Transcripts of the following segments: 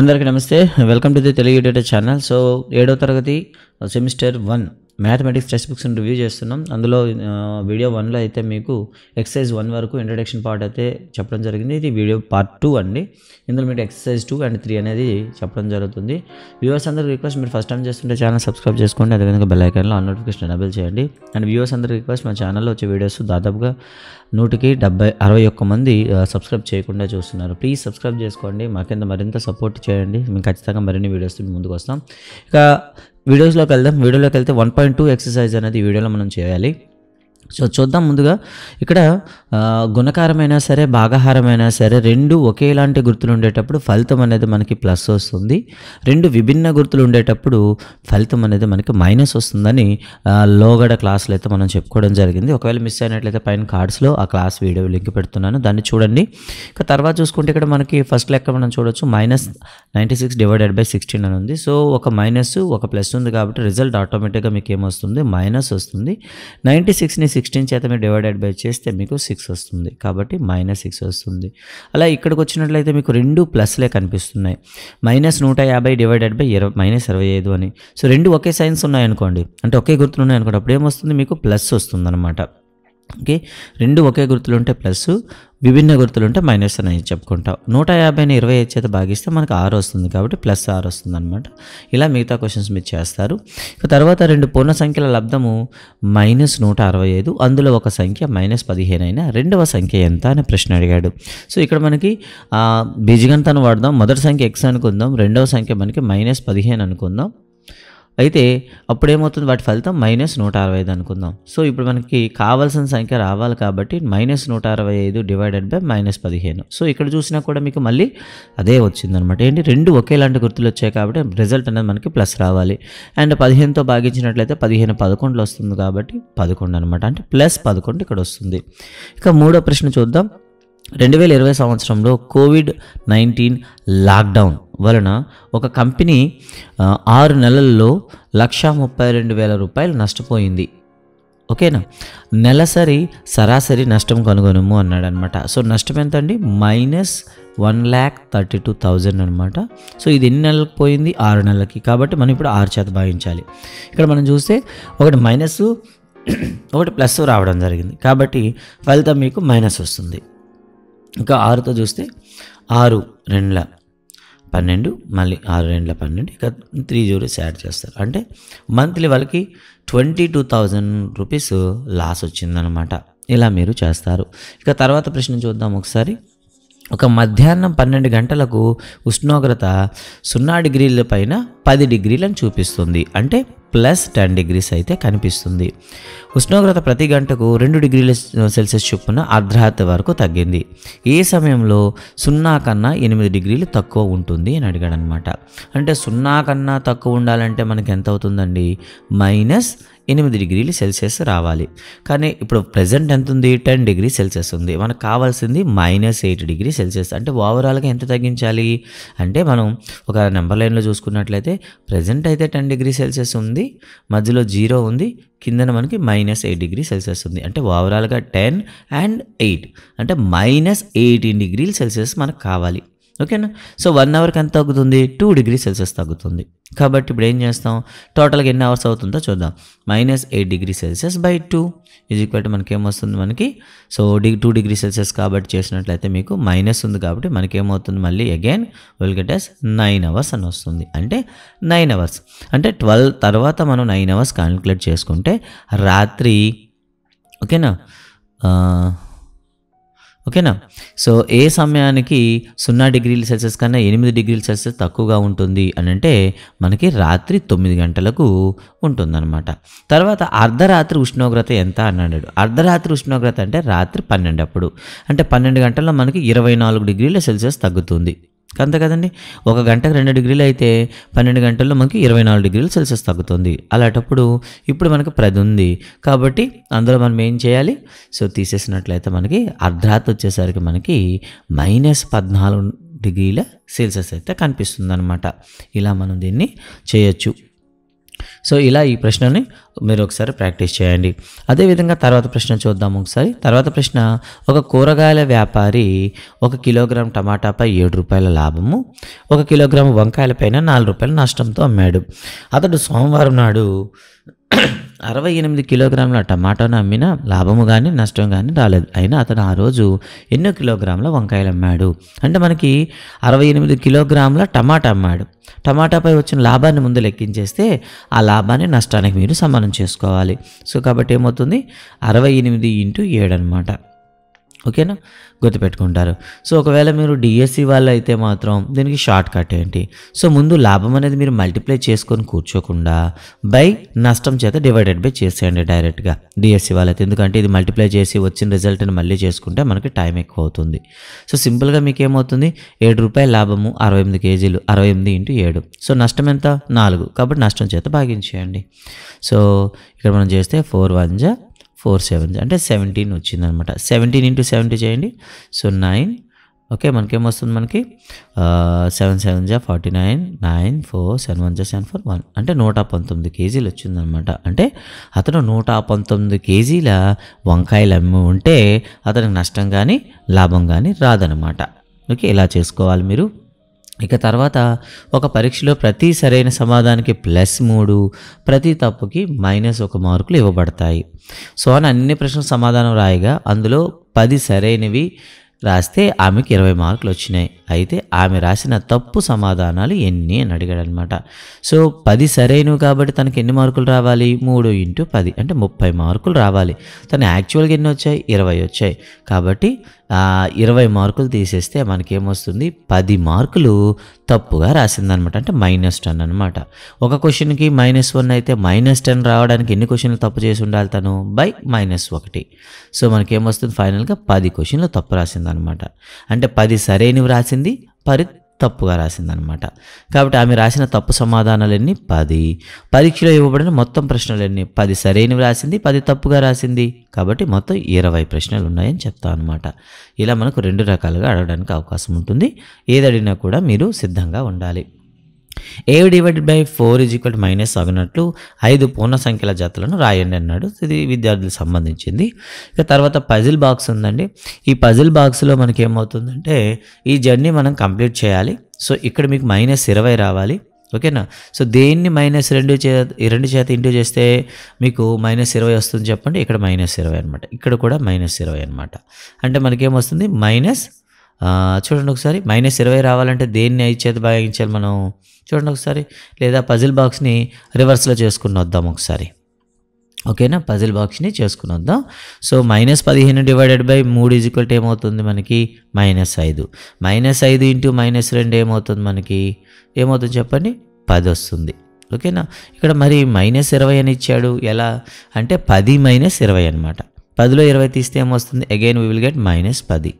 అందరికీ నమస్తే welcome to the Telugu data channel so ఏడో తరగతి semester uh, one mathematics text బుక్స్ని రివ్యూ చేస్తున్నాం అందులో వీడియో వన్లో అయితే మీకు ఎక్సర్సైజ్ వన్ వరకు ఇంట్రడక్షన్ పార్ట్ అయితే చెప్పడం జరిగింది ఇది వీడియో పార్ట్ టూ అండి ఇందులో మీరు ఎక్సర్సైజ్ టూ అండ్ త్రీ అనేది చెప్పడం జరుగుతుంది వ్యూవర్స్ అందరికి రిక్వెస్ట్ మీరు ఫస్ట్ టైం చేస్తుంటే ఛానల్ సబ్స్క్రైబ్ చేసుకోండి అదేవిధంగా బెల్ ఐకాన్లో ఆన్ నోటిఫికేషన్ ఎనబుల్ చేయండి అండ్ వ్యూవర్స్ అందరికి రిక్వెస్ట్ మా ఛానల్లో వచ్చే వీడియోస్ దాదాపుగా నూటికి డెబ్బై అరవై ఒక్క మంది సబ్స్క్రైబ్ చేయకుండా చూస్తున్నారు ప్లీజ్ సబ్స్క్రైబ్ చేసుకోండి మాకింద మరింత సపోర్ట్ చేయండి మేము ఖచ్చితంగా మరిన్ని వీడియోస్ ముందుకు వస్తాం ఇక వీడియోస్లోకి వెళ్దాం వీడియోలోకి వెళ్తే వన్ పాయింట్ టూ ఎక్సర్సైజ్ అనేది వీడియోలో మనం చేయాలి సో చూద్దాం ముందుగా ఇక్కడ గుణకారమైనా సరే భాగహారమైనా సరే రెండు ఒకేలాంటి గుర్తులు ఉండేటప్పుడు ఫలితం అనేది మనకి ప్లస్ వస్తుంది రెండు విభిన్న గుర్తులు ఉండేటప్పుడు ఫలితం అనేది మనకి మైనస్ వస్తుందని లోగడ క్లాసులు అయితే మనం చెప్పుకోవడం జరిగింది ఒకవేళ మిస్ అయినట్లయితే పైన కార్డ్స్లో ఆ క్లాస్ వీడియో లింక్ పెడుతున్నాను దాన్ని చూడండి ఇక తర్వాత చూసుకుంటే ఇక్కడ మనకి ఫస్ట్ లెక్క మనం చూడొచ్చు minus ninety six divided by sixteen అని ఉంది సో ఒక మైనస్ ఒక ప్లస్ ఉంది కాబట్టి రిజల్ట్ ఆటోమేటిక్గా మీకు ఏమొస్తుంది మైనస్ వస్తుంది నైంటీ సిక్స్ని సిక్స్టీన్ చేత మీరు డివైడెడ్ బై చేస్తే మీకు సిక్స్ వస్తుంది కాబట్టి మైనస్ సిక్స్ వస్తుంది అలా ఇక్కడికి వచ్చినట్లయితే మీకు రెండు ప్లస్లే కనిపిస్తున్నాయి మైనస్ నూట యాభై డివైడెడ్ బై ఇరవై మైనస్ ఇరవై ఐదు అని సో రెండు ఒకే సైన్స్ ఉన్నాయనుకోండి అంటే ఒకే గుర్తులు ఉన్నాయనుకోండి అప్పుడు ఏమొస్తుంది మీకు ప్లస్ వస్తుంది అనమాట ఓకే రెండు ఒకే గుర్తులు ఉంటే ప్లస్ విభిన్న గుర్తులు ఉంటే మైనస్ అని చెప్పుకుంటాం నూట యాభైని ఇరవై ఐదు చేత భాగిస్తే మనకు ఆరు వస్తుంది కాబట్టి ప్లస్ ఆరు వస్తుంది అనమాట ఇలా మిగతా క్వశ్చన్స్ మీరు చేస్తారు ఇక తర్వాత రెండు పూర్ణ సంఖ్యల లబ్ధము మైనస్ నూట అరవై ఐదు అందులో ఒక సంఖ్య మైనస్ పదిహేను అయినా రెండవ సంఖ్య ఎంత అని ప్రశ్న అడిగాడు సో ఇక్కడ మనకి బీజగంతను వాడదాం మొదటి సంఖ్య ఎక్స్ అనుకుందాం రెండవ సంఖ్య మనకి మైనస్ పదిహేను అనుకుందాం అయితే అప్పుడేమవుతుంది వాటి ఫలితం మైనస్ నూట అరవై ఐదు అనుకుందాం సో ఇప్పుడు మనకి కావాల్సిన సంఖ్య రావాలి కాబట్టి మైనస్ నూట అరవై ఐదు డివైడెడ్ బై మైనస్ పదిహేను సో ఇక్కడ చూసినా కూడా మీకు మళ్ళీ అదే వచ్చిందనమాట ఏంటి రెండు ఒకేలాంటి గుర్తులు వచ్చాయి కాబట్టి రిజల్ట్ అనేది మనకి ప్లస్ రావాలి అండ్ పదిహేనుతో భాగించినట్లయితే పదిహేను పదకొండులో వస్తుంది కాబట్టి పదకొండు అనమాట అంటే ప్లస్ పదకొండు ఇక్కడ వస్తుంది ఇక మూడో ప్రశ్న చూద్దాం రెండు వేల ఇరవై సంవత్సరంలో కోవిడ్ నైన్టీన్ లాక్డౌన్ వలన ఒక కంపెనీ ఆరు నెలల్లో లక్షా ముప్పై రెండు వేల రూపాయలు నష్టపోయింది ఓకేనా నెలసరి సరాసరి నష్టం కనుగొనము అన్నాడు అనమాట సో నష్టం ఎంత అండి minus one lakh thirty two thousand అనమాట సో ఇది ఎన్ని నెలలకు పోయింది ఆరు నెలలకి కాబట్టి మనం ఇప్పుడు ఆరు చేత భావించాలి ఇక్కడ మనం చూస్తే ఒకటి మైనస్ ఒకటి ప్లస్ రావడం జరిగింది కాబట్టి ఫలితం మీకు మైనస్ వస్తుంది ఇంకా ఆరుతో చూస్తే ఆరు రెండుల పన్నెండు మళ్ళీ ఆరు రెండుల పన్నెండు ఇక త్రీ జీరోస్ యాడ్ చేస్తారు అంటే మంత్లీ వాళ్ళకి twenty two thousand rupees loss వచ్చిందనమాట ఇలా మీరు చేస్తారు ఇక తర్వాత ప్రశ్న చూద్దాం ఒకసారి ఒక మధ్యాహ్నం పన్నెండు గంటలకు ఉష్ణోగ్రత సున్నా డిగ్రీల పైన పది డిగ్రీలను చూపిస్తుంది అంటే ప్లస్ టెన్ డిగ్రీస్ అయితే కనిపిస్తుంది ఉష్ణోగ్రత ప్రతి గంటకు రెండు డిగ్రీల సెల్సియస్ చొప్పున అర్ధరాత్రి వరకు తగ్గింది ఏ సమయంలో సున్నా కన్నా ఎనిమిది డిగ్రీలు తక్కువ ఉంటుంది అని అడిగాడు అనమాట అంటే సున్నా కన్నా తక్కువ ఉండాలంటే మనకి ఎంత అవుతుందండి మైనస్ ఎనిమిది డిగ్రీలు సెల్సియస్ రావాలి కానీ ఇప్పుడు ప్రజెంట్ ఎంత ఉంది టెన్ డిగ్రీ సెల్సియస్ ఉంది మనకు కావాల్సింది మైనస్ ఎయిట్ డిగ్రీ సెల్సియస్ అంటే ఓవరాల్గా ఎంత తగ్గించాలి అంటే మనం ఒక నెంబర్ లైన్లో చూసుకున్నట్లయితే ప్రజెంట్ అయితే టెన్ డిగ్రీ సెల్సియస్ ఉంది ఉంది మధ్యలో జీరో ఉంది కిందన మనకి మైనస్ ఎయిట్ డిగ్రీ సెల్సియస్ ఉంది అంటే ఓవరాల్గా టెన్ అండ్ ఎయిట్ అంటే మైనస్ ఎయిటీన్ డిగ్రీలు సెల్సియస్ మనకు కావాలి ఓకేనా సో వన్ అవర్కి ఎంత తగ్గుతుంది టూ డిగ్రీ సెల్సియస్ తగ్గుతుంది కాబట్టి ఇప్పుడు ఏం చేస్తాం టోటల్గా ఎన్ని అవర్స్ అవుతుందో చూద్దాం minus eight degree celsius by two is equal to మనకి ఏమొస్తుంది మనకి so the two degree celsius కాబట్టి చేసినట్లయితే మీకు మైనస్ ఉంది కాబట్టి మనకి ఏమవుతుంది మళ్ళీ again will get us nine hours అని వస్తుంది అంటే నైన్ అవర్స్ అంటే ట్వెల్వ్ తర్వాత మనం నైన్ అవర్స్ కాల్కులేట్ చేసుకుంటే రాత్రి ఓకేనా ఓకేనా సో ఏ సమయానికి సున్నా డిగ్రీల సెల్సియస్ కన్నా ఎనిమిది డిగ్రీల సెల్సియస్ తక్కువగా ఉంటుంది అని అంటే మనకి రాత్రి తొమ్మిది గంటలకు ఉంటుందన్నమాట తర్వాత అర్ధరాత్రి ఉష్ణోగ్రత ఎంత అన్నాడు అర్ధరాత్రి ఉష్ణోగ్రత అంటే రాత్రి పన్నెండు అప్పుడు అంటే పన్నెండు గంటల్లో మనకి ఇరవై నాలుగు డిగ్రీల సెల్సియస్ తగ్గుతుంది అంతే కదండి ఒక గంటకు రెండు డిగ్రీలు అయితే పన్నెండు గంటల్లో మనకి ఇరవై నాలుగు డిగ్రీలు సెల్సియస్ తగ్గుతుంది అలాంటప్పుడు ఇప్పుడు మనకు ప్రది ఉంది కాబట్టి అందులో మనం ఏం చేయాలి సో తీసేసినట్లయితే మనకి అర్ధరాత్రి వచ్చేసరికి మనకి మైనస్ పద్నాలుగు డిగ్రీల సెల్సియస్ అయితే కనిపిస్తుంది అనమాట ఇలా మనం దీన్ని చేయొచ్చు సో ఇలా ఈ ప్రశ్నని మీరు ఒకసారి ప్రాక్టీస్ చేయండి అదేవిధంగా తర్వాత ప్రశ్న చూద్దాము ఒకసారి తర్వాత ప్రశ్న ఒక కూరగాయల వ్యాపారి ఒక కిలోగ్రామ్ టమాటాపై ఏడు రూపాయల లాభము ఒక కిలోగ్రామ్ వంకాయలపైన నాలుగు రూపాయల నష్టంతో అమ్మాడు అతడు సోమవారం నాడు అరవై ఎనిమిది కిలోగ్రాముల టమాటాను అమ్మినా లాభము కానీ నష్టం కానీ రాలేదు అయినా అతను ఆ రోజు ఎన్నో కిలోగ్రాముల వంకాయలు అమ్మాడు అంటే మనకి అరవై ఎనిమిది కిలోగ్రాముల టమాటా అమ్మాడు టమాటాపై వచ్చిన లాభాన్ని ముందు లెక్కించేస్తే ఆ లాభాన్ని నష్టానికి మీరు సమానం చేసుకోవాలి సో కాబట్టి ఏమవుతుంది అరవై ఎనిమిది ఇంటూ ఏడు అనమాట ఓకేనా గుర్తుపెట్టుకుంటారు సో ఒకవేళ మీరు డిఎస్సి e వాళ్ళు అయితే మాత్రం దీనికి షార్ట్ కట్ ఏంటి సో ముందు లాభం అనేది మీరు మల్టిప్లై చేసుకొని కూర్చోకుండా బై నష్టం చేత డివైడెడ్ బై చేసేయండి డైరెక్ట్గా డిఎస్సి e అయితే ఎందుకంటే ఇది మల్టిప్లై చేసి వచ్చిన రిజల్ట్ని మళ్ళీ చేసుకుంటే మనకి టైం ఎక్కువ అవుతుంది సో సింపుల్గా మీకు ఏమవుతుంది ఏడు రూపాయల లాభము అరవై ఎనిమిది కేజీలు అరవై ఎనిమిది ఇంటూ ఏడు సో నష్టం ఎంత నాలుగు కాబట్టి నష్టం చేత భాగించేయండి సో ఇక్కడ మనం చేస్తే ఫోర్ వన్ జా ఫోర్ సెవెన్ అంటే సెవెంటీన్ వచ్చిందనమాట సెవెంటీన్ ఇంటూ సెవెంటీ చేయండి సో నైన్ ఓకే మనకేమొస్తుంది మనకి సెవెన్ సెవెన్ జా forty nine nine four seven one జా సెవెన్ ఫోర్ వన్ అంటే నూట పంతొమ్మిది కేజీలు వచ్చిందనమాట అంటే అతను నూట పంతొమ్మిది కేజీల వంకాయలు అమ్మి ఉంటే అతనికి నష్టం కానీ లాభం కానీ రాదనమాట ఓకే ఇలా చేసుకోవాలి మీరు ఇక తర్వాత ఒక పరీక్షలో ప్రతి సరైన సమాధానానికి ప్లస్ మూడు ప్రతి తప్పుకి మైనస్ ఒక మార్కులు ఇవ్వబడతాయి సో అని అన్ని ప్రశ్నలు సమాధానం రాయగా అందులో పది సరైనవి రాస్తే ఆమెకి ఇరవై మార్కులు వచ్చినాయి అయితే ఆమె రాసిన తప్పు సమాధానాలు ఎన్ని అని అడిగాడనమాట సో పది సరైనవి కాబట్టి తనకి ఎన్ని మార్కులు రావాలి మూడు ఇంటూ పది అంటే ముప్పై మార్కులు రావాలి తను యాక్చువల్గా ఎన్ని వచ్చాయి ఇరవై వచ్చాయి కాబట్టి ఇరవై మార్కులు తీసేస్తే మనకేమొస్తుంది పది మార్కులు తప్పుగా రాసిందనమాట అంటే మైనస్ టెన్ అనమాట ఒక క్వశ్చన్కి మైనస్ వన్ అయితే మైనస్ టెన్ రావడానికి ఎన్ని క్వశ్చన్లు తప్పు చేసి ఉండాలి తను బై మైనస్ ఒకటి సో మనకేమొస్తుంది ఫైనల్గా పది క్వశ్చన్లు తప్పు రాసిందనమాట అంటే పది సరైనవి రాసింది పరి తప్పుగా రాసిందనమాట కాబట్టి ఆమె రాసిన తప్పు సమాధానాలన్నీ పది పరీక్షలో ఇవ్వబడిన మొత్తం ప్రశ్నలన్నీ పది సరైనవి రాసింది పది తప్పుగా రాసింది కాబట్టి మొత్తం ఇరవై ప్రశ్నలు ఉన్నాయని చెప్తా అనమాట ఇలా మనకు రెండు రకాలుగా అడగడానికి అవకాశం ఉంటుంది ఏదడినా కూడా మీరు సిద్ధంగా ఉండాలి ఏడు divided by four is equal minus అగినట్లు ఐదు పూర్ణ సంఖ్యల జతలను రాయండి అన్నాడు ఇది విద్యార్థులకు సంబంధించింది ఇక తర్వాత పజిల్ బాక్స్ ఉందండి ఈ పజిల్ బాక్స్లో మనకి ఏమవుతుందంటే ఈ జర్నీ మనం కంప్లీట్ చేయాలి సో ఇక్కడ మీకు మైనస్ ఇరవై రావాలి ఓకేనా సో దేన్ని మైనస్ రెండు చే రెండు చేత ఇంటూ చేస్తే మీకు మైనస్ ఇరవై వస్తుంది చెప్పండి ఇక్కడ మైనస్ ఇరవై అనమాట ఇక్కడ కూడా మైనస్ ఇరవై అనమాట అంటే మనకేమొస్తుంది మైనస్ చూడండి ఒకసారి మైనస్ ఇరవై రావాలంటే దేన్ని ఐదు చేత భాగించాలి మనం చూడండి ఒకసారి లేదా పజిల్ బాక్స్ని రివర్స్లో చేసుకుని వద్దాం ఒకసారి ఓకేనా పజిల్ బాక్స్ని చేసుకుని వద్దాం సో మైనస్ పదిహేను డివైడెడ్ బై మూడు ఈజ్వల్ ఏమవుతుంది మనకి మైనస్ ఐదు మైనస్ ఐదు ఇంటూ మైనస్ రెండు ఏమవుతుంది మనకి ఏమవుతుంది చెప్పండి పది వస్తుంది ఓకేనా ఇక్కడ మరి మైనస్ ఇరవై అని ఇచ్చాడు ఎలా అంటే పది మైనస్ ఇరవై అనమాట పదిలో ఇరవై తీస్తే ఏమొస్తుంది again we will get minus పది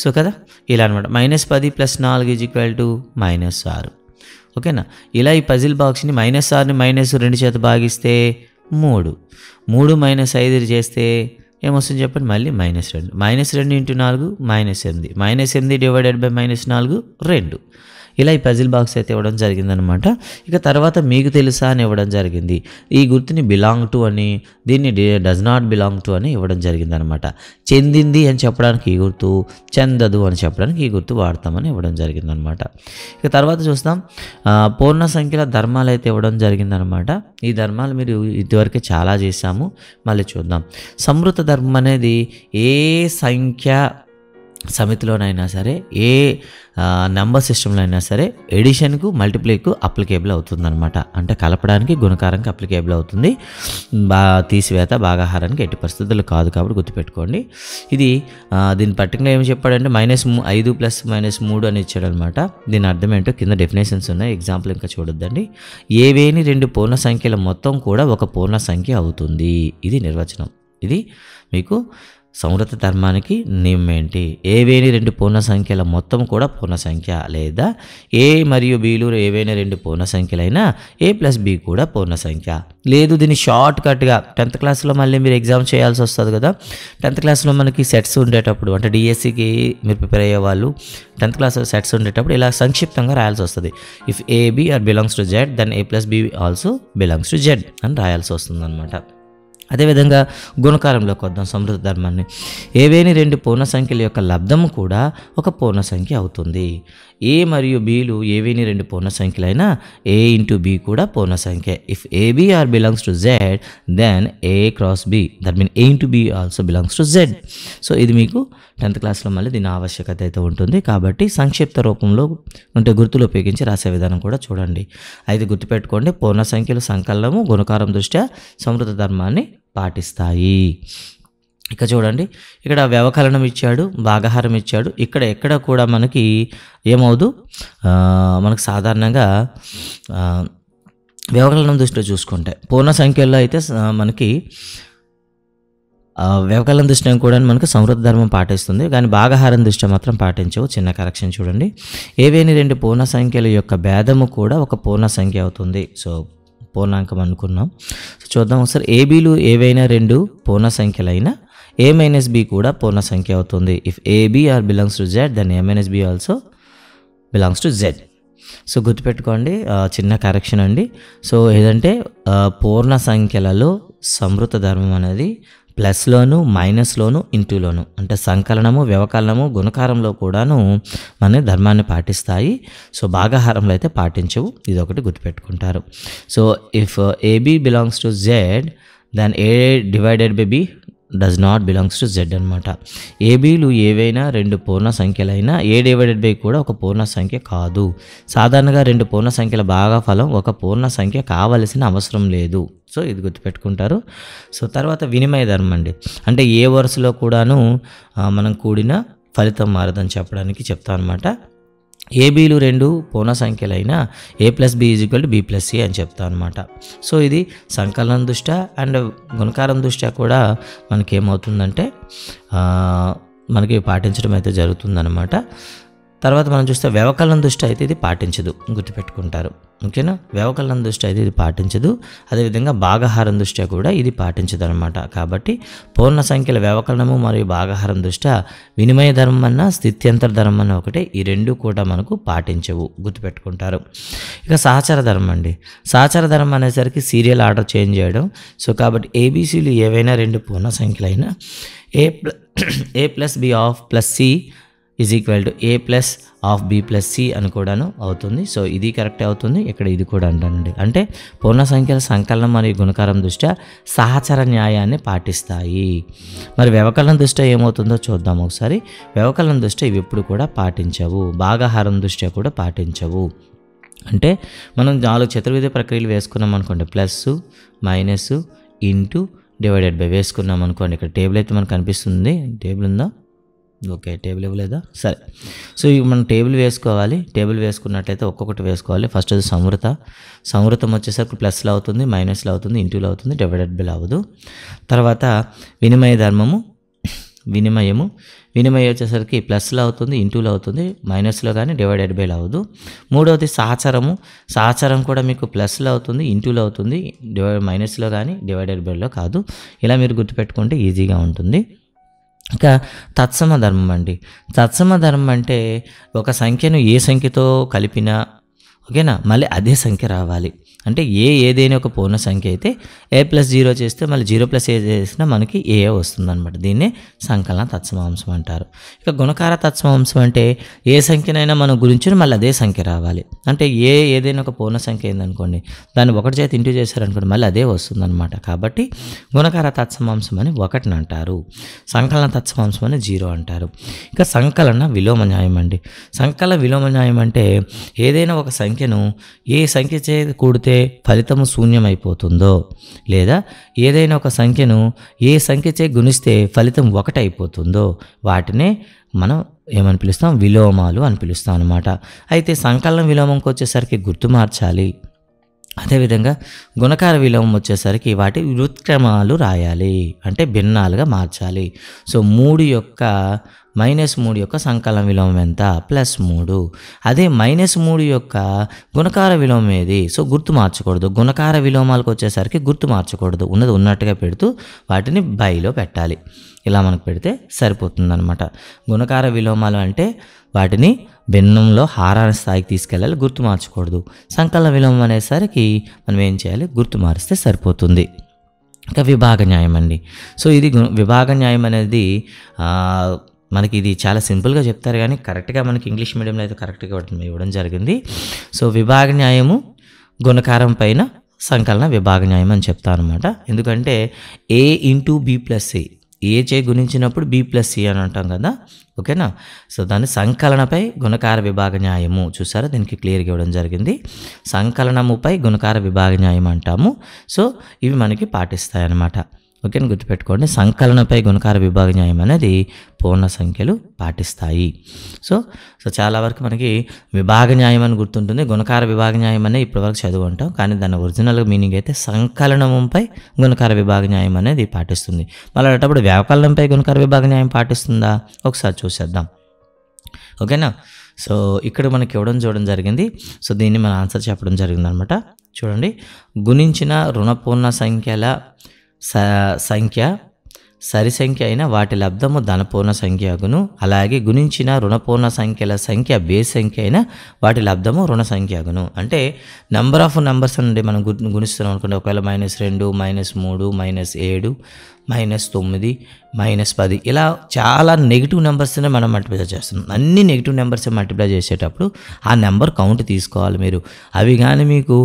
సో కదా ఇలా అనమాట మైనస్ పది ప్లస్ నాలుగు ఈజ్ ఈక్వల్ టు మైనస్ ఆరు ఓకేనా ఇలా ఈ పజిల్ బాక్స్ని మైనస్ ఆరుని మైనస్ రెండు చేత భాగిస్తే మూడు మూడు మైనస్ ఐదు చేస్తే ఏమొస్తుంది చెప్పండి మళ్ళీ మైనస్ రెండు మైనస్ రెండు ఇంటూ నాలుగు మైనస్ ఎనిమిది మైనస్ ఎనిమిది డివైడెడ్ బై మైనస్ నాలుగు రెండు ఇలా ఈ పజిల్ బాక్స్ అయితే ఇవ్వడం జరిగిందనమాట ఇక తర్వాత మీకు తెలుసా అని ఇవ్వడం జరిగింది ఈ గుర్తుని బిలాంగ్ టు అని దీన్ని డస్ నాట్ బిలాంగ్ టు అని ఇవ్వడం జరిగిందనమాట చెందింది అని చెప్పడానికి ఈ గుర్తు చెందదు అని చెప్పడానికి ఈ గుర్తు వాడతామని ఇవ్వడం జరిగిందనమాట ఇక తర్వాత చూస్తాం పూర్ణ సంఖ్యల ధర్మాలు అయితే ఇవ్వడం జరిగిందనమాట ఈ ధర్మాలు మీరు ఇదివరకే చాలా చేశాము మళ్ళీ చూద్దాం సమృద్ధ ధర్మం అనేది ఏ సంఖ్య సమితిలోనైనా సరే ఏ నెంబర్ సిస్టంలో అయినా సరే ఎడిషన్కు మల్టిప్లైకు అప్లికేబుల్ అనమాట అంటే కలపడానికి గుణకారానికి అప్లికేబుల్ అవుతుంది బా తీసివేత భాగాహారానికి ఎట్టి పరిస్థితులు కాదు కాబట్టి గుర్తుపెట్టుకోండి ఇది దీని పర్టికులర్ ఏం చెప్పాడంటే మైనస్ ఐదు ప్లస్ మైనస్ మూడు అని ఇచ్చాడు అనమాట దీని అర్థం ఏంటో కింద డెఫినేషన్స్ ఉన్నాయి ఎగ్జాంపుల్ ఇంకా చూడొద్దండి ఏవేని రెండు పూర్ణ సంఖ్యల మొత్తం కూడా ఒక పూర్ణ సంఖ్య అవుతుంది ఇది నిర్వచనం ఇది మీకు సంవృత ధర్మానికి నియమం ఏంటి ఏవేని రెండు పూర్ణ సంఖ్యల మొత్తం కూడా పూర్ణ సంఖ్య లేదా ఏ మరియు బీలు ఏవైనా రెండు పూర్ణ సంఖ్యలైనా ఏ ప్లస్ బి కూడా పూర్ణ సంఖ్య లేదు దీన్ని షార్ట్ కట్గా టెన్త్ క్లాస్లో మళ్ళీ మీరు ఎగ్జామ్ చేయాల్సి వస్తుంది కదా టెన్త్ క్లాస్లో మనకి సెట్స్ ఉండేటప్పుడు అంటే డిఎస్సికి e మీరు ప్రిపేర్ అయ్యే వాళ్ళు టెన్త్ క్లాస్లో సెట్స్ ఉండేటప్పుడు ఇలా సంక్షిప్తంగా రాయాల్సి వస్తుంది if A B are belongs to Z then A plus B also belongs to Z అని రాయాల్సి వస్తుంది అనమాట అదేవిధంగా గుణకారంలోకి వద్దాం సమృద్ధి ధర్మాన్ని ఏవేని రెండు పూర్ణ సంఖ్యల యొక్క లబ్ధము కూడా ఒక పూర్ణ సంఖ్య అవుతుంది ఏ మరియు బీలు ఏవిని రెండు పూర్ణ సంఖ్యలైన ఏ ఇంటూ బి కూడా పూర్ణ సంఖ్య if A B are belongs to Z then A cross B that mean A into B also belongs to Z so ఇది మీకు టెన్త్ క్లాస్లో మళ్ళీ దీని ఆవశ్యకత అయితే ఉంటుంది కాబట్టి సంక్షిప్త రూపంలో ఉంటే గుర్తులు ఉపయోగించి రాసే విధానం కూడా చూడండి అయితే గుర్తుపెట్టుకోండి పూర్ణ సంఖ్యలు సంకలనము గుణకారం దృష్ట్యా సమృద్ధ ధర్మాన్ని పాటిస్తాయి ఇక చూడండి ఇక్కడ వ్యవకలనం ఇచ్చాడు భాగహారం ఇచ్చాడు ఇక్కడ ఎక్కడ కూడా మనకి ఏమవుదు మనకు సాధారణంగా వ్యవకలనం దృష్టిలో చూసుకుంటే పూర్ణ సంఖ్యలో అయితే మనకి వ్యవకలన దృష్టి కూడా మనకు సమృద్ధ ధర్మం పాటిస్తుంది కానీ భాగహారం దృష్టి మాత్రం పాటించవు చిన్న కరెక్షన్ చూడండి ఏవేని రెండు పూర్ణ సంఖ్యల యొక్క భేదము కూడా ఒక పూర్ణ సంఖ్య అవుతుంది సో పూర్ణాంకం అనుకున్నాం సో చూద్దాం ఒకసారి ఏబీలు ఏవైనా రెండు పూర్ణ సంఖ్యలైనా ఏ మైనస్ బి కూడా పూర్ణ సంఖ్య అవుతుంది if A B are belongs to Z then A minus B also belongs to Z so గుర్తుపెట్టుకోండి చిన్న కరెక్షన్ అండి సో ఏదంటే పూర్ణ సంఖ్యలలో సమృత ధర్మం అనేది ప్లస్లోను మైనస్లోను ఇంటూలోను అంటే సంకలనము వ్యవకలనము గుణకారంలో కూడాను మన ధర్మాన్ని పాటిస్తాయి సో భాగాహారంలో అయితే పాటించవు ఇది ఒకటి గుర్తుపెట్టుకుంటారు so if A B belongs to Z then A divided by B does not belongs to Z అనమాట ఏబీలు ఏవైనా రెండు పూర్ణ సంఖ్యలైనా ఏ డివైడెడ్ బై కూడా ఒక పూర్ణ సంఖ్య కాదు సాధారణంగా రెండు పూర్ణ సంఖ్యల భాగఫలం ఒక పూర్ణ సంఖ్య కావలసిన అవసరం లేదు సో ఇది గుర్తుపెట్టుకుంటారు సో తర్వాత వినిమయ ధర్మం అండి అంటే ఏ వరుసలో కూడాను మనం కూడిన ఫలితం మారదని చెప్పడానికి చెప్తా అనమాట ఏబీలు రెండు పూర్ణ సంఖ్యలైన A plus B is equal to B plus C అని చెప్తాం అనమాట సో ఇది సంకలనం దృష్ట అండ్ గుణకారం దృష్ట్యా కూడా మనకేమవుతుందంటే మనకి పాటించడం అయితే జరుగుతుందన్నమాట తర్వాత మనం చూస్తే వ్యవకలన దృష్టి అయితే ఇది పాటించదు గుర్తుపెట్టుకుంటారు ఓకేనా వ్యవకలన దృష్టి అయితే ఇది పాటించదు అదేవిధంగా భాగహారం దృష్ట్యా కూడా ఇది పాటించదు అనమాట కాబట్టి పూర్ణ సంఖ్యల వ్యవకలనము మరియు భాగహారం దృష్ట్యా వినిమయ ధర్మం అన్న స్థిత్యంతర ధర్మం అన్న ఒకటే ఈ రెండు కూడా మనకు పాటించవు గుర్తుపెట్టుకుంటారు ఇక సహచార ధర్మం అండి సహచార ధర్మం అనేసరికి సీరియల్ ఆర్డర్ చేంజ్ చేయడం సో కాబట్టి ఏబీసీలు ఏవైనా రెండు పూర్ణ సంఖ్యలైనా A A plus B of plus C is equal to A plus of B plus C అని కూడాను అవుతుంది సో ఇది కరెక్ట్ అవుతుంది ఇక్కడ ఇది కూడా అంటానండి అంటే పూర్ణ సంఖ్యల సంకలనం మరియు గుణకారం దృష్ట్యా సహచర న్యాయాన్ని పాటిస్తాయి మరి వ్యవకలనం దృష్ట్యా ఏమవుతుందో చూద్దాం ఒకసారి వ్యవకలనం దృష్ట్యా ఇవి ఎప్పుడు కూడా పాటించవు భాగాహారం దృష్ట్యా కూడా పాటించవు అంటే మనం నాలుగు చతుర్విధ ప్రక్రియలు వేసుకున్నాం అనుకోండి plus minus into divided by వేసుకున్నాం అనుకోండి ఇక్కడ టేబుల్ అయితే మనకు కనిపిస్తుంది టేబుల్ ఉందా ఓకే టేబుల్ ఇవ్వలేదా సరే సో ఇవి మనం టేబుల్ వేసుకోవాలి టేబుల్ వేసుకున్నట్టయితే ఒక్కొక్కటి వేసుకోవాలి ఫస్ట్ అది సమృత సమృతం వచ్చేసరికి ప్లస్లో అవుతుంది మైనస్లో అవుతుంది ఇంటూలో అవుతుంది డివైడెడ్ బిల్ అవ్వదు తర్వాత వినిమయ ధర్మము వినిమయము వినిమయం వచ్చేసరికి ప్లస్లో అవుతుంది ఇంటూలో అవుతుంది మైనస్లో కానీ డివైడెడ్ బిల్ అవ్వదు మూడవది సహచరము సహచరం కూడా మీకు ప్లస్లో అవుతుంది ఇంటూలో అవుతుంది డివై మైనస్లో కానీ డివైడెడ్ బైలో కాదు ఇలా మీరు గుర్తుపెట్టుకుంటే ఈజీగా ఉంటుంది ఇక తత్సమ ధర్మం అండి తత్సమ ధర్మం అంటే ఒక సంఖ్యను ఏ సంఖ్యతో కలిపినా ఓకేనా మళ్ళీ అదే సంఖ్య రావాలి అంటే ఏ ఏదైనా ఒక పూర్ణ సంఖ్య అయితే ఏ ప్లస్ జీరో చేస్తే మళ్ళీ జీరో ప్లస్ ఏ చేసినా మనకి ఏ వస్తుందన్నమాట దీన్నే సంకలన తత్సమాంశం అంటారు ఇక గుణకార తత్సమాంశం అంటే ఏ సంఖ్యనైనా మనం గురించి మళ్ళీ అదే సంఖ్య రావాలి అంటే ఏ ఏదైనా ఒక పూర్ణ సంఖ్య ఏందనుకోండి దాన్ని ఒకటి చేతి ఇంటూ చేశారనుకోండి మళ్ళీ అదే వస్తుందన్నమాట కాబట్టి గుణకార తత్సమాంశం అని ఒకటిని అంటారు సంకలన తత్సమాంశం అని జీరో అంటారు ఇక సంకలన విలోమ న్యాయం అండి సంకల విలోమ న్యాయం అంటే ఏదైనా ఒక సంఖ్యను ఏ సంఖ్య చే కూడితే చేస్తే ఫలితము శూన్యమైపోతుందో లేదా ఏదైనా ఒక సంఖ్యను ఏ సంఖ్యచే గుణిస్తే ఫలితం ఒకటైపోతుందో వాటినే మనం ఏమని పిలుస్తాం విలోమాలు అని పిలుస్తాం అనమాట అయితే సంకలనం విలోమంకి వచ్చేసరికి గుర్తు మార్చాలి అదేవిధంగా గుణకార విలోమం వచ్చేసరికి వాటి వృత్క్రమాలు రాయాలి అంటే భిన్నాలుగా మార్చాలి సో మూడు యొక్క మైనస్ మూడు యొక్క సంకలన విలోమం ఎంత ప్లస్ మూడు అదే మైనస్ మూడు యొక్క గుణకార విలోమం ఏది సో గుర్తు మార్చకూడదు గుణకార విలోమాలకు వచ్చేసరికి గుర్తు మార్చకూడదు ఉన్నది ఉన్నట్టుగా పెడుతూ వాటిని బైలో పెట్టాలి ఇలా మనకు పెడితే సరిపోతుందన్నమాట గుణకార విలోమాలు అంటే వాటిని భిన్నంలో హారాన స్థాయికి తీసుకెళ్ళాలి గుర్తు మార్చకూడదు సంకలన విలోమం అనేసరికి మనం ఏం చేయాలి గుర్తు మారిస్తే సరిపోతుంది ఇంకా విభాగ న్యాయం అండి సో ఇది విభాగ న్యాయం అనేది మనకి ఇది చాలా సింపుల్గా చెప్తారు కానీ కరెక్ట్గా మనకి ఇంగ్లీష్ మీడియంలో అయితే కరెక్ట్గా ఇవ్వడం జరిగింది సో విభాగ న్యాయము గుణకారం పైన సంకలన విభాగ న్యాయం అని చెప్తాను అనమాట ఎందుకంటే A into B plus C A చే గుణించినప్పుడు బి ప్లస్ సి అని అంటాం కదా ఓకేనా సో దాన్ని సంకలనపై గుణకార విభాగ న్యాయము చూసారా దీనికి క్లియర్గా ఇవ్వడం జరిగింది సంకలనముపై గుణకార విభాగ న్యాయం అంటాము సో ఇవి మనకి పాటిస్తాయి అన్నమాట ఓకేనా గుర్తుపెట్టుకోండి సంకలనపై గుణకార విభాగ న్యాయం అనేది పూర్ణ సంఖ్యలు పాటిస్తాయి సో సో చాలా వరకు మనకి విభాగ న్యాయం అని గుర్తుంటుంది గుణకార విభాగ న్యాయం అనేది ఇప్పటివరకు చదువు అంటాం కానీ దాని ఒరిజినల్ మీనింగ్ అయితే సంకలనంపై గుణకార విభాగ న్యాయం అనేది పాటిస్తుంది మళ్ళీ అలాంటప్పుడు గుణకార విభాగ న్యాయం పాటిస్తుందా ఒకసారి చూసేద్దాం ఓకేనా సో ఇక్కడ మనకి ఇవ్వడం చూడడం జరిగింది సో దీన్ని మన ఆన్సర్ చెప్పడం జరిగింది అనమాట చూడండి గుణించిన రుణపూర్ణ సంఖ్యల సంఖ్య సరి సంఖ్య అయిన వాటి లబ్ధము ధనపూర్ణ సంఖ్యగును అలాగే గుణించిన రుణపూర్ణ సంఖ్యల సంఖ్య బేస్ సంఖ్య అయిన వాటి లబ్ధము రుణ సంఖ్యగును అంటే నంబర్ ఆఫ్ నంబర్స్ నుండి మనం గుర్తు గుణిస్తున్నాం అనుకుంటే ఒకవేళ మైనస్ రెండు మైనస్ మూడు మైనస్ ఏడు మైనస్ తొమ్మిది మైనస్ పది ఇలా చాలా నెగిటివ్ నెంబర్స్నే మనం మల్టిప్లై చేస్తున్నాం అన్ని నెగిటివ్ నెంబర్స్ మల్టిప్లై చేసేటప్పుడు ఆ నెంబర్ కౌంట్ తీసుకోవాలి మీరు అవి కానీ మీకు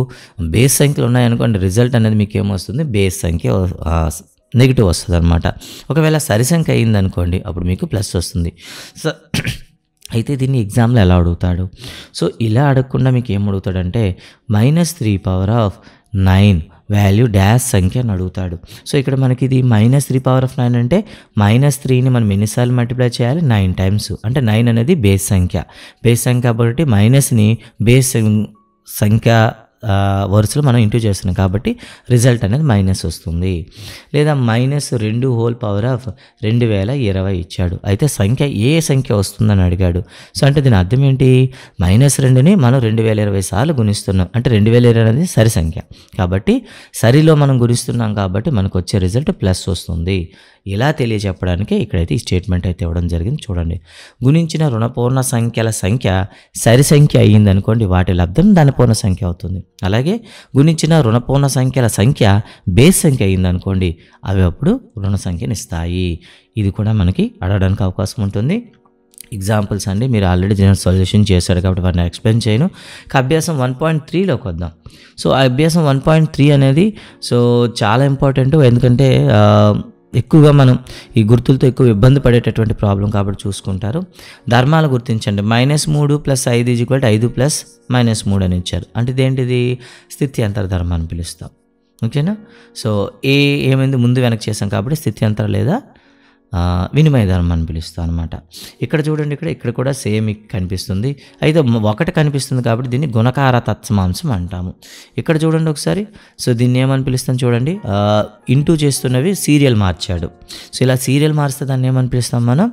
బేస్ సంఖ్యలు ఉన్నాయనుకోండి రిజల్ట్ అనేది మీకు ఏమొస్తుంది బేస్ సంఖ్య నెగిటివ్ వస్తుంది అనమాట ఒకవేళ సరిసంఖ్య సంఖ్య అయిందనుకోండి అప్పుడు మీకు ప్లస్ వస్తుంది సో అయితే దీన్ని ఎగ్జామ్లో ఎలా అడుగుతాడు సో ఇలా అడగకుండా మీకు ఏం అడుగుతాడంటే minus three power of nine value dash సంఖ్య అని అడుగుతాడు సో ఇక్కడ మనకి ఇది minus three power of nine అంటే మైనస్ త్రీని మనం ఎన్నిసార్లు మల్టిప్లై చేయాలి నైన్ టైమ్స్ అంటే నైన్ అనేది బేస్ సంఖ్య బేస్ సంఖ్య కాబట్టి మైనస్ని బేస్ సంఖ్య వరుసలో మనం ఇంటూ చేస్తున్నాం కాబట్టి రిజల్ట్ అనేది మైనస్ వస్తుంది లేదా మైనస్ రెండు హోల్ పవర్ ఆఫ్ రెండు వేల ఇరవై ఇచ్చాడు అయితే సంఖ్య ఏ సంఖ్య వస్తుందని అడిగాడు సో అంటే దీని అర్థం ఏంటి మైనస్ రెండుని మనం రెండు వేల ఇరవై సార్లు గుణిస్తున్నాం అంటే రెండు వేల ఇరవై అనేది సరి సంఖ్య కాబట్టి సరిలో మనం గుణిస్తున్నాం కాబట్టి మనకు వచ్చే రిజల్ట్ ప్లస్ వస్తుంది ఇలా తెలియజెప్పడానికి ఇక్కడైతే ఈ స్టేట్మెంట్ అయితే ఇవ్వడం జరిగింది చూడండి గుణించిన రుణపూర్ణ సంఖ్యల సంఖ్య సరి సంఖ్య అనుకోండి వాటి లబ్ధం పూర్ణ సంఖ్య అవుతుంది అలాగే గుణించిన రుణపూర్ణ సంఖ్యల సంఖ్య బేస్ సంఖ్య అయిందనుకోండి అవి అప్పుడు రుణ సంఖ్యను ఇస్తాయి ఇది కూడా మనకి అడగడానికి అవకాశం ఉంటుంది ఎగ్జాంపుల్స్ అండి మీరు ఆల్రెడీ దీని సొల్యూషన్ చేశారు కాబట్టి వాటిని ఎక్స్ప్లెయిన్ చేయను అభ్యాసం వన్ పాయింట్ త్రీలోకి వద్దాం సో ఆ అభ్యాసం వన్ పాయింట్ త్రీ అనేది సో చాలా ఇంపార్టెంట్ ఎందుకంటే ఎక్కువగా మనం ఈ గుర్తులతో ఎక్కువ ఇబ్బంది పడేటటువంటి ప్రాబ్లం కాబట్టి చూసుకుంటారు ధర్మాలు గుర్తించండి మైనస్ మూడు ప్లస్ ఐదు ఈజ్ ఈక్వల్ ఐదు ప్లస్ మైనస్ మూడు అని ఇచ్చారు అంటే ఇదేంటిది స్థితి అంతర్ధర్మం అని పిలుస్తాం ఓకేనా సో ఏ ఏమైంది ముందు వెనక్కి చేసాం కాబట్టి స్థితి అంతర లేదా వినిమయ ధర్మం అని పిలుస్తాం అనమాట ఇక్కడ చూడండి ఇక్కడ ఇక్కడ కూడా సేమ్ కనిపిస్తుంది అయితే ఒకటి కనిపిస్తుంది కాబట్టి దీన్ని గుణకార తత్సమాంసం అంటాము ఇక్కడ చూడండి ఒకసారి సో దీన్ని ఏమని పిలుస్తాం చూడండి ఇంటూ చేస్తున్నవి సీరియల్ మార్చాడు సో ఇలా సీరియల్ మారిస్తే దాన్ని ఏమని పిలుస్తాం మనం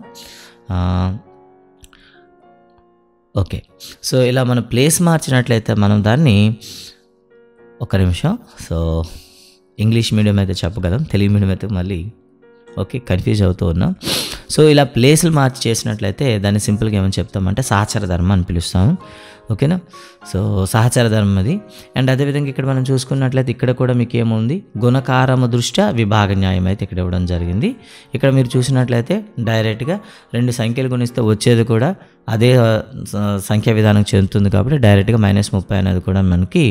ఓకే సో ఇలా మనం ప్లేస్ మార్చినట్లయితే మనం దాన్ని ఒక నిమిషం సో ఇంగ్లీష్ మీడియం అయితే చెప్పగలం తెలుగు మీడియం అయితే మళ్ళీ ఓకే కన్ఫ్యూజ్ అవుతూ ఉన్నాం సో ఇలా ప్లేసులు మార్చి చేసినట్లయితే దాన్ని సింపుల్గా ఏమని చెప్తామంటే సహచర ధర్మం అని పిలుస్తాము ఓకేనా సో సహచర ధర్మం అది అండ్ అదేవిధంగా ఇక్కడ మనం చూసుకున్నట్లయితే ఇక్కడ కూడా మీకు ఏముంది గుణకారము దృష్ట్యా విభాగ న్యాయం అయితే ఇక్కడ ఇవ్వడం జరిగింది ఇక్కడ మీరు చూసినట్లయితే డైరెక్ట్గా రెండు సంఖ్యలు గుణిస్తే వచ్చేది కూడా అదే సంఖ్యా విధానం చెందుతుంది కాబట్టి డైరెక్ట్గా మైనస్ ముప్పై అనేది కూడా మనకి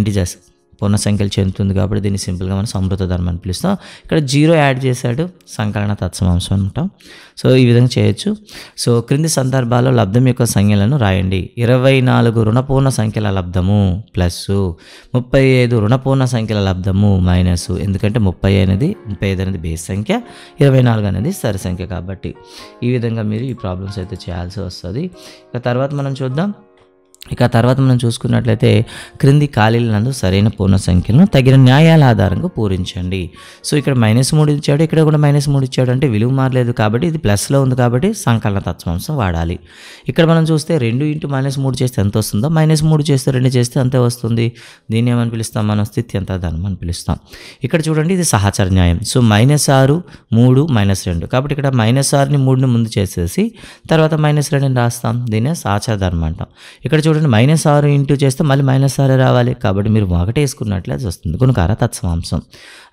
ఇంటిజర్స్ పూర్ణ సంఖ్యలు చెందుతుంది కాబట్టి దీన్ని సింపుల్గా మనం సమృద్ధ ధర్మం అని పిలుస్తాం ఇక్కడ జీరో యాడ్ చేశాడు సంకలన తత్సమాంశం అంటాం సో ఈ విధంగా చేయొచ్చు సో క్రింది సందర్భాల్లో లబ్ధం యొక్క సంఖ్యలను రాయండి ఇరవై నాలుగు రుణపూర్ణ సంఖ్యల లబ్ధము ప్లస్ ముప్పై ఐదు రుణపూర్ణ సంఖ్యల లబ్ధము మైనస్ ఎందుకంటే ముప్పై అనేది ముప్పై ఐదు అనేది బేస్ సంఖ్య ఇరవై నాలుగు అనేది సరి సంఖ్య కాబట్టి ఈ విధంగా మీరు ఈ ప్రాబ్లమ్స్ అయితే చేయాల్సి వస్తుంది ఇక తర్వాత మనం చూద్దాం ఇక తర్వాత మనం చూసుకున్నట్లయితే క్రింది ఖాళీలందు సరైన పూర్ణ సంఖ్యలను తగిన న్యాయాల ఆధారంగా పూరించండి సో ఇక్కడ మైనస్ మూడు ఇచ్చాడు ఇక్కడ కూడా మైనస్ మూడు ఇచ్చాడు అంటే విలువ మారలేదు కాబట్టి ఇది ప్లస్లో ఉంది కాబట్టి సంకలన తత్వాంశం వాడాలి ఇక్కడ మనం చూస్తే రెండు ఇంటూ మైనస్ మూడు చేస్తే ఎంత వస్తుందో మైనస్ మూడు చేస్తే రెండు చేస్తే అంతే వస్తుంది దీన్ని ఏమని పిలుస్తాం మనం స్థితి ఎంత దాన్ని అని పిలుస్తాం ఇక్కడ చూడండి ఇది సహచర న్యాయం సో మైనస్ ఆరు మూడు మైనస్ రెండు కాబట్టి ఇక్కడ మైనస్ ఆరుని మూడుని ముందు చేసేసి తర్వాత మైనస్ రెండుని రాస్తాం దీన్నే సహచర ధర్మం అంటాం ఇక్కడ చూడండి మైనస్ ఆరు ఇంటూ చేస్తే మళ్ళీ మైనస్ ఆరు రావాలి కాబట్టి మీరు ఒకటే వేసుకున్నట్లే అది వస్తుంది గుణకార తత్సమాంశం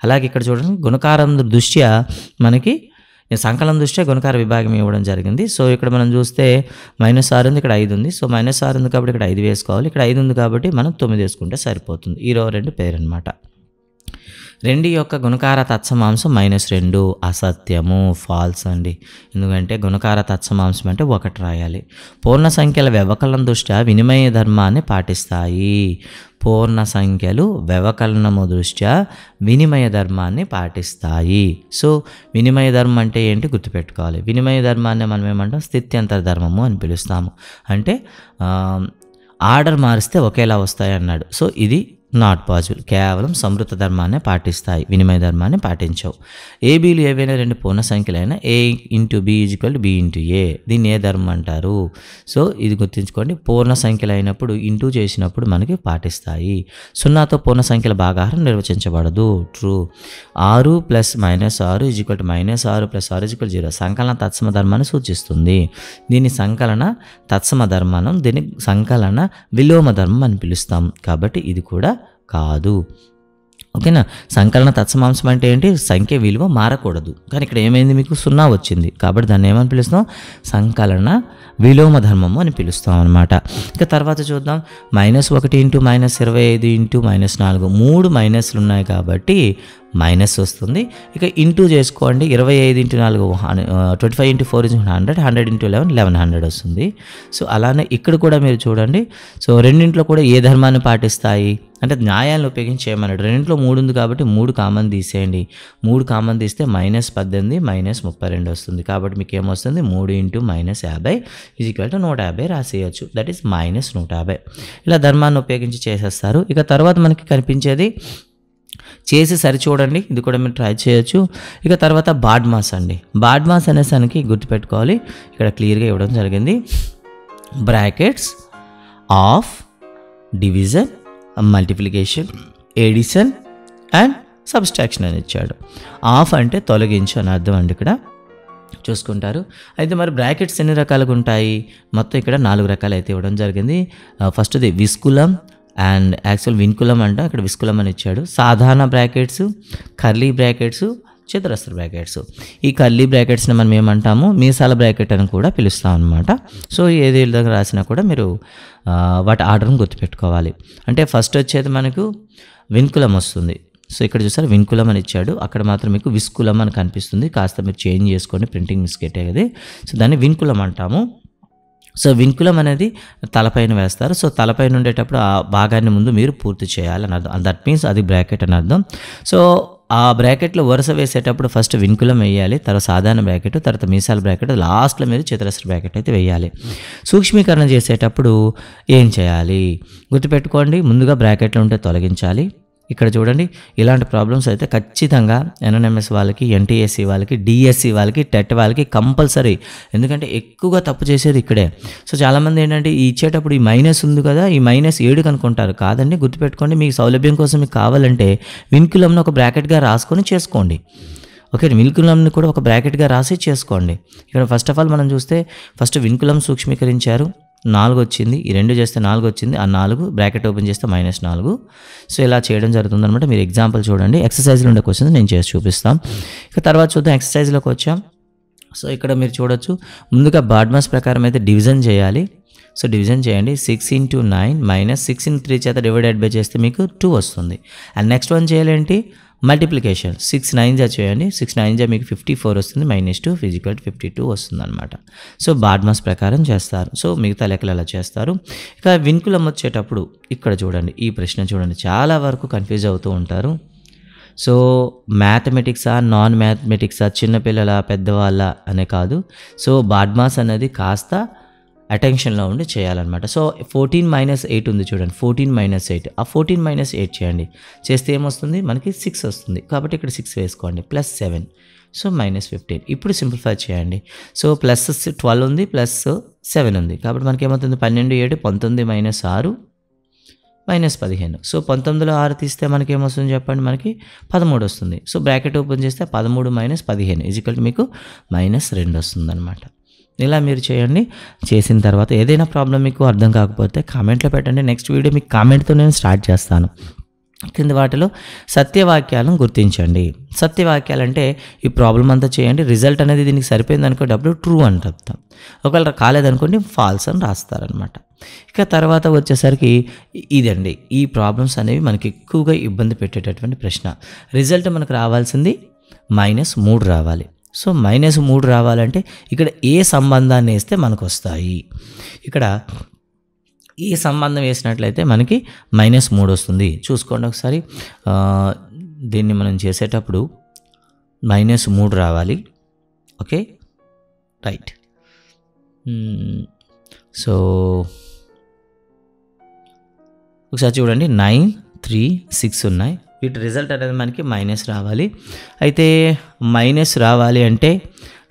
అలాగే ఇక్కడ చూడండి గుణకారం దృష్ట్యా మనకి సంకలనం దృష్ట్యా గుణకార విభాగం ఇవ్వడం జరిగింది సో ఇక్కడ మనం చూస్తే మైనస్ ఆరు ఉంది ఇక్కడ ఐదు ఉంది సో మైనస్ ఆరు ఉంది కాబట్టి ఇక్కడ ఐదు వేసుకోవాలి ఇక్కడ ఐదు ఉంది కాబట్టి మనం తొమ్మిది వేసుకుంటే సరిపోతుంది ఈరో రెండు పేరు అనమాట రెండు యొక్క గుణకార తత్సమాంసం మైనస్ రెండు అసత్యము ఫాల్స్ అండి ఎందుకంటే గుణకార తత్సమాంసం అంటే ఒకటి రాయాలి పూర్ణ సంఖ్యల వ్యవకలనం దృష్ట్యా వినిమయ ధర్మాన్ని పాటిస్తాయి పూర్ణ సంఖ్యలు వ్యవకలనము దృష్ట్యా వినిమయ ధర్మాన్ని పాటిస్తాయి సో వినిమయ ధర్మం అంటే ఏంటి గుర్తుపెట్టుకోవాలి వినిమయ ధర్మాన్ని మనం ఏమంటాం స్థిత్యంతర ధర్మము అని పిలుస్తాము అంటే ఆర్డర్ మారిస్తే ఒకేలా వస్తాయి అన్నాడు సో ఇది నాట్ పాజిబుల్ కేవలం సమృద్ధ ధర్మాన్ని పాటిస్తాయి వినిమయ ధర్మాన్ని పాటించవు ఏబీలు ఏవైనా రెండు పూర్ణ సంఖ్యలైనా A into B is equal B into A దీన్ని ఏ ధర్మం అంటారు సో ఇది గుర్తుంచుకోండి పూర్ణ సంఖ్యలు అయినప్పుడు ఇంటూ చేసినప్పుడు మనకి పాటిస్తాయి సున్నాతో పూర్ణ సంఖ్యల భాగాహారం నిర్వచించబడదు ట్రూ ఆరు ప్లస్ మైనస్ ఆరు ఈజ్వల్ మైనస్ ఆరు ప్లస్ ఆరు ఈజ్వల్ జీరో సంకలన తత్సమ ధర్మాన్ని సూచిస్తుంది దీని సంకలన తత్సమ ధర్మానం దీని సంకలన విలోమ ధర్మం అని పిలుస్తాం కాబట్టి ఇది కూడా కాదు ఓకేనా సంకలన తత్సమాంసం అంటే ఏంటి సంఖ్య విలువ మారకూడదు కానీ ఇక్కడ ఏమైంది మీకు సున్నా వచ్చింది కాబట్టి దాన్ని ఏమని పిలుస్తాం సంకలన విలోమ ధర్మము అని పిలుస్తాం అనమాట ఇక తర్వాత చూద్దాం మైనస్ ఒకటి ఇంటూ మైనస్ ఇరవై ఐదు ఇంటూ మైనస్ నాలుగు మూడు మైనస్లు ఉన్నాయి కాబట్టి మైనస్ వస్తుంది ఇక ఇంటూ చేసుకోండి ఇరవై ఐదు ఇంటూ నాలుగు twenty five into four into hundred hundred into eleven eleven hundred వస్తుంది సో అలానే ఇక్కడ కూడా మీరు చూడండి సో రెండింట్లో కూడా ఏ ధర్మాన్ని పాటిస్తాయి అంటే న్యాయాలను ఉపయోగించి చేయమన్నాడు రెండింటిలో మూడు ఉంది కాబట్టి మూడు కామన్ తీసేయండి మూడు కామన్ తీస్తే మైనస్ పద్దెనిమిది మైనస్ ముప్పై రెండు వస్తుంది కాబట్టి మీకు ఏమొస్తుంది మూడు ఇంటూ మైనస్ యాభై ఇది ఈక్వల్ టు నూట యాభై రాసేయచ్చు దట్ ఈస్ మైనస్ నూట యాభై ఇలా ధర్మాన్ని ఉపయోగించి చేసేస్తారు ఇక తర్వాత మనకి కనిపించేది చేసి సరిచూడండి ఇది కూడా మీరు ట్రై చేయొచ్చు ఇక తర్వాత బాడ్ మాస్ అండి బాడ్ మాస్ అనేసరికి గుర్తుపెట్టుకోవాలి ఇక్కడ క్లియర్గా ఇవ్వడం జరిగింది brackets of division multiplication addition and subtraction అని ఇచ్చాడు ఆఫ్ అంటే తొలగించు అని అర్థం అండి ఇక్కడ చూసుకుంటారు అయితే మరి బ్రాకెట్స్ ఎన్ని రకాలుగా ఉంటాయి మొత్తం ఇక్కడ నాలుగు రకాలు అయితే ఇవ్వడం జరిగింది ఫస్ట్ది విస్కులం అండ్ యాక్చువల్ వినుకులం అంట ఇక్కడ విస్కులం అని ఇచ్చాడు సాధారణ బ్రాకెట్స్ కర్లీ బ్రాకెట్స్ చిత్రస్త్ర బ్రాకెట్స్ ఈ కర్లీ బ్రాకెట్స్ని మనం ఏమంటాము మీసాల బ్రాకెట్ అని కూడా పిలుస్తాం అనమాట సో ఏది దగ్గర రాసినా కూడా మీరు వాటి ఆర్డర్ని గుర్తుపెట్టుకోవాలి అంటే ఫస్ట్ వచ్చేది మనకు వినుకులం వస్తుంది సో ఇక్కడ చూసారు వినుకులం అని ఇచ్చాడు అక్కడ మాత్రం మీకు విస్కులం అని కనిపిస్తుంది కాస్త మీరు చేంజ్ చేసుకొని ప్రింటింగ్ మిస్కేటే కదా సో దాన్ని వినుకులం అంటాము సో వినుకులం అనేది తలపైన వేస్తారు సో తలపైన ఉండేటప్పుడు ఆ భాగాన్ని ముందు మీరు పూర్తి చేయాలని అర్థం దట్ మీన్స్ అది బ్రాకెట్ అని అర్థం సో ఆ బ్రాకెట్లో వరుస వేసేటప్పుడు ఫస్ట్ వింకులం వేయాలి తర్వాత సాధారణ బ్రాకెట్ తర్వాత మీసాల బ్రాకెట్ లాస్ట్లో మీరు చతురస్ర బ్రాకెట్ అయితే వేయాలి సూక్ష్మీకరణ చేసేటప్పుడు ఏం చేయాలి గుర్తుపెట్టుకోండి ముందుగా బ్రాకెట్లు ఉంటే తొలగించాలి ఇక్కడ చూడండి ఇలాంటి ప్రాబ్లమ్స్ అయితే ఖచ్చితంగా ఎన్ఎన్ఎంఎస్ వాళ్ళకి ఎన్టీఎస్సీ వాళ్ళకి డిఎస్సి వాళ్ళకి టెట్ e వాళ్ళకి కంపల్సరీ ఎందుకంటే ఎక్కువగా తప్పు చేసేది ఇక్కడే సో చాలామంది ఏంటంటే ఇచ్చేటప్పుడు ఈ మైనస్ ఉంది కదా ఈ మైనస్ ఏడు కనుక్కుంటారు కాదండి గుర్తుపెట్టుకోండి మీకు సౌలభ్యం కోసం మీకు కావాలంటే విన్కులంను ఒక బ్రాకెట్గా రాసుకొని చేసుకోండి ఓకే విన్కులంని కూడా ఒక బ్రాకెట్గా రాసి చేసుకోండి ఇక్కడ ఫస్ట్ ఆఫ్ ఆల్ మనం చూస్తే ఫస్ట్ విన్కులం సూక్ష్మీకరించారు నాలుగు వచ్చింది ఈ రెండు చేస్తే నాలుగు వచ్చింది ఆ నాలుగు బ్రాకెట్ ఓపెన్ చేస్తే మైనస్ నాలుగు సో ఇలా చేయడం జరుగుతుంది అనమాట మీరు ఎగ్జాంపుల్ చూడండి ఎక్సర్సైజ్లో ఉండే క్వశ్చన్స్ నేను చేసి చూపిస్తాం ఇక తర్వాత చూద్దాం ఎక్సర్సైజ్లోకి వచ్చాం సో ఇక్కడ మీరు చూడొచ్చు ముందుగా బాడ్మాస్ ప్రకారం అయితే డివిజన్ చేయాలి సో డివిజన్ చేయండి six into nine minus six into three చేత డివైడెడ్ బై చేస్తే మీకు టూ వస్తుంది అండ్ నెక్స్ట్ వన్ చేయాలేంటి మల్టిప్లికేషన్ సిక్స్ నైన్ జా చేయండి సిక్స్ నైన్ జా మీకు ఫిఫ్టీ ఫోర్ వస్తుంది minus two is equal fifty two వస్తుంది అనమాట సో బాడ్మాస్ ప్రకారం చేస్తారు సో మిగతా లెక్కలు అలా చేస్తారు ఇక వినుకులు వచ్చేటప్పుడు ఇక్కడ చూడండి ఈ ప్రశ్న చూడండి చాలా వరకు కన్ఫ్యూజ్ అవుతూ ఉంటారు సో మ్యాథమెటిక్సా నాన్ మ్యాథమెటిక్సా చిన్నపిల్లల పెద్దవాళ్ళ అనే కాదు సో బాడ్మాస్ అనేది కాస్త అటెన్షన్లో ఉండి చేయాలన్నమాట సో ఫోర్టీన్ మైనస్ ఎయిట్ ఉంది చూడండి ఫోర్టీన్ మైనస్ ఎయిట్ ఆ ఫోర్టీన్ మైనస్ ఎయిట్ చేయండి చేస్తే ఏమొస్తుంది మనకి సిక్స్ వస్తుంది కాబట్టి ఇక్కడ సిక్స్ వేసుకోండి plus seven so minus fifteen ఇప్పుడు సింప్లిఫై చేయండి సో ప్లస్ ట్వెల్వ్ ఉంది ప్లస్ సెవెన్ ఉంది కాబట్టి మనకి ఏమవుతుంది పన్నెండు ఏడు పంతొమ్మిది మైనస్ ఆరు మైనస్ పదిహేను సో పంతొమ్మిదిలో ఆరు తీస్తే మనకి ఏమొస్తుంది చెప్పండి మనకి పదమూడు వస్తుంది సో బ్రాకెట్ ఓపెన్ చేస్తే పదమూడు మైనస్ పదిహేను ఇజికల్ మీకు మైనస్ రెండు వస్తుంది అనమాట ఇలా మీరు చేయండి చేసిన తర్వాత ఏదైనా ప్రాబ్లం మీకు అర్థం కాకపోతే కామెంట్లో పెట్టండి నెక్స్ట్ వీడియో మీకు కామెంట్తో నేను స్టార్ట్ చేస్తాను కింది వాటిలో సత్యవాక్యాలను గుర్తించండి సత్యవాక్యాలు అంటే ఈ ప్రాబ్లం అంతా చేయండి రిజల్ట్ అనేది దీనికి సరిపోయింది అనుకోటప్పుడు ట్రూ అని చెప్తాం ఒకవేళ కాలేదనుకోండి ఫాల్స్ అని రాస్తారనమాట ఇక తర్వాత వచ్చేసరికి ఇదండి ఈ ప్రాబ్లమ్స్ అనేవి మనకి ఎక్కువగా ఇబ్బంది పెట్టేటటువంటి ప్రశ్న రిజల్ట్ మనకు రావాల్సింది మైనస్ మూడు రావాలి సో మైనస్ మూడు రావాలంటే ఇక్కడ ఏ సంబంధాన్ని వేస్తే మనకు వస్తాయి ఇక్కడ ఈ సంబంధం వేసినట్లయితే మనకి మైనస్ మూడు వస్తుంది చూసుకోండి ఒకసారి దీన్ని మనం చేసేటప్పుడు మైనస్ మూడు రావాలి ఓకే రైట్ సో ఒకసారి చూడండి నైన్ త్రీ సిక్స్ ఉన్నాయి వీటి రిజల్ట్ అనేది మనకి మైనస్ రావాలి అయితే మైనస్ రావాలి అంటే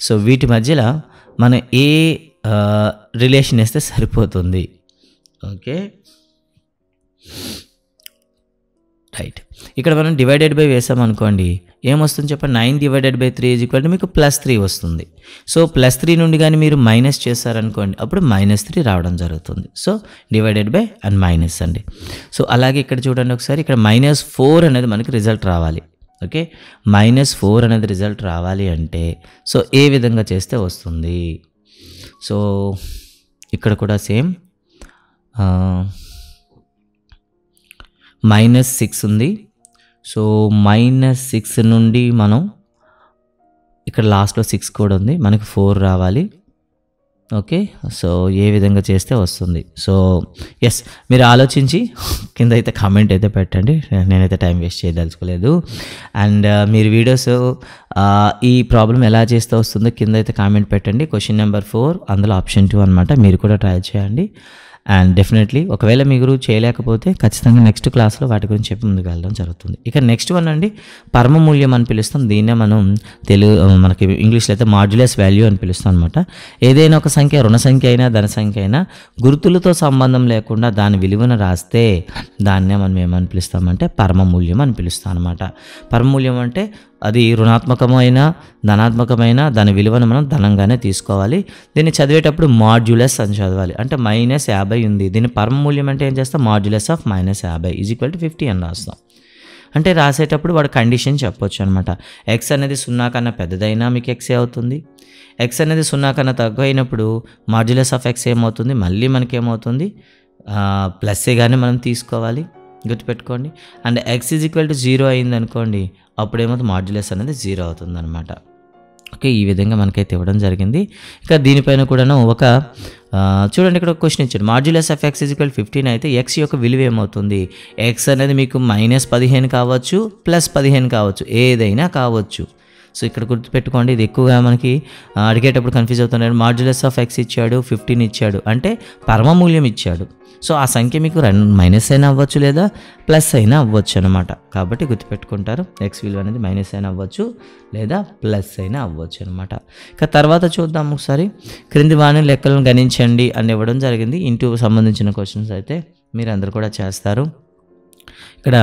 సో వీటి మధ్యలో మనం ఏ రిలేషన్ వేస్తే సరిపోతుంది ఓకే రైట్ ఇక్కడ మనం డివైడెడ్ బై వేసాం అనుకోండి ఏమొస్తుంది చెప్పండి nine divided by three is equal మీకు ప్లస్ త్రీ వస్తుంది సో ప్లస్ త్రీ నుండి కానీ మీరు మైనస్ చేశారనుకోండి అప్పుడు మైనస్ త్రీ రావడం జరుగుతుంది so divided by and minus అండి సో అలాగే ఇక్కడ చూడండి ఒకసారి ఇక్కడ మైనస్ ఫోర్ అనేది మనకి రిజల్ట్ రావాలి ఓకే మైనస్ ఫోర్ అనేది రిజల్ట్ రావాలి అంటే సో ఏ విధంగా చేస్తే వస్తుంది సో ఇక్కడ కూడా సేమ్ మైనస్ సిక్స్ ఉంది సో మైనస్ సిక్స్ నుండి మనం ఇక్కడ లాస్ట్లో సిక్స్ కూడా ఉంది మనకు ఫోర్ రావాలి ఓకే సో ఏ విధంగా చేస్తే వస్తుంది సో ఎస్ మీరు ఆలోచించి కింద అయితే కామెంట్ అయితే పెట్టండి నేనైతే టైం వేస్ట్ చేయదలుచుకోలేదు అండ్ మీరు వీడియోస్ ఈ ప్రాబ్లం ఎలా చేస్తే వస్తుందో కింద అయితే కామెంట్ పెట్టండి క్వశ్చన్ నెంబర్ ఫోర్ అందులో ఆప్షన్ టూ అనమాట మీరు కూడా ట్రై చేయండి అండ్ డెఫినెట్లీ ఒకవేళ మీరు చేయలేకపోతే ఖచ్చితంగా నెక్స్ట్ క్లాస్లో వాటి గురించి చెప్పి ముందుకు వెళ్ళడం జరుగుతుంది ఇక నెక్స్ట్ వన్ అండి పరమమూల్యం అని పిలుస్తాం దీన్నే మనం తెలుగు మనకి ఇంగ్లీష్లో అయితే మాడ్యులస్ వాల్యూ అని పిలుస్తాం అనమాట ఏదైనా ఒక సంఖ్య రుణ సంఖ్య అయినా ధన సంఖ్య అయినా గుర్తులతో సంబంధం లేకుండా దాని విలువను రాస్తే దాన్నే మనం ఏమని పిలుస్తామంటే పరమమూల్యం అని పిలుస్తాం అనమాట పరమమూల్యం అంటే అది రుణాత్మకమైన ధనాత్మకమైన దాని విలువను మనం ధనంగానే తీసుకోవాలి దీన్ని చదివేటప్పుడు మాడ్యులస్ అని చదవాలి అంటే మైనస్ యాభై ఉంది దీని పరమమూల్యం అంటే ఏం చేస్తాం మాడ్యులస్ ఆఫ్ మైనస్ యాభై ఈజ్ ఈక్వల్ టు ఫిఫ్టీ అని రాస్తాం అంటే రాసేటప్పుడు వాడు కండిషన్ చెప్పొచ్చు అనమాట ఎక్స్ అనేది సున్నా కన్నా పెద్దదైనా మీకు ఎక్సే అవుతుంది ఎక్స్ అనేది సున్నా కన్నా అయినప్పుడు మాడ్యులస్ ఆఫ్ ఎక్స్ ఏమవుతుంది మళ్ళీ మనకేమవుతుంది ప్లస్సే కానీ మనం తీసుకోవాలి గుర్తుపెట్టుకోండి and X is equal to zero అయింది అనుకోండి అప్పుడేమవుతుంది మాడ్యులస్ అనేది జీరో అవుతుంది అనమాట ఓకే ఈ విధంగా మనకైతే ఇవ్వడం జరిగింది ఇంకా దీనిపైన కూడాను ఒక చూడండి ఇక్కడ ఒక క్వశ్చన్ ఇచ్చాడు modulus of X is equal fifteen అయితే ఎక్స్ యొక్క విలువ ఏమవుతుంది ఎక్స్ అనేది మీకు మైనస్ పదిహేను కావచ్చు ప్లస్ పదిహేను కావచ్చు ఏదైనా కావచ్చు సో ఇక్కడ గుర్తుపెట్టుకోండి ఇది ఎక్కువగా మనకి అడిగేటప్పుడు కన్ఫ్యూజ్ అవుతున్నాడు మార్జులస్ ఆఫ్ ఎక్స్ ఇచ్చాడు ఫిఫ్టీన్ ఇచ్చాడు అంటే పరమమూల్యం ఇచ్చాడు సో ఆ సంఖ్య మీకు రన్ మైనస్ అయినా అవ్వచ్చు లేదా ప్లస్ అయినా అవ్వచ్చు అనమాట కాబట్టి గుర్తుపెట్టుకుంటారు ఎక్స్ విలువ అనేది మైనస్ అయినా అవ్వచ్చు లేదా ప్లస్ అయినా అవ్వచ్చు అనమాట ఇక తర్వాత చూద్దాం ఒకసారి క్రింది వాణి లెక్కలను గణించండి అని ఇవ్వడం జరిగింది ఇంటూ సంబంధించిన క్వశ్చన్స్ అయితే మీరు అందరు కూడా చేస్తారు ఇక్కడ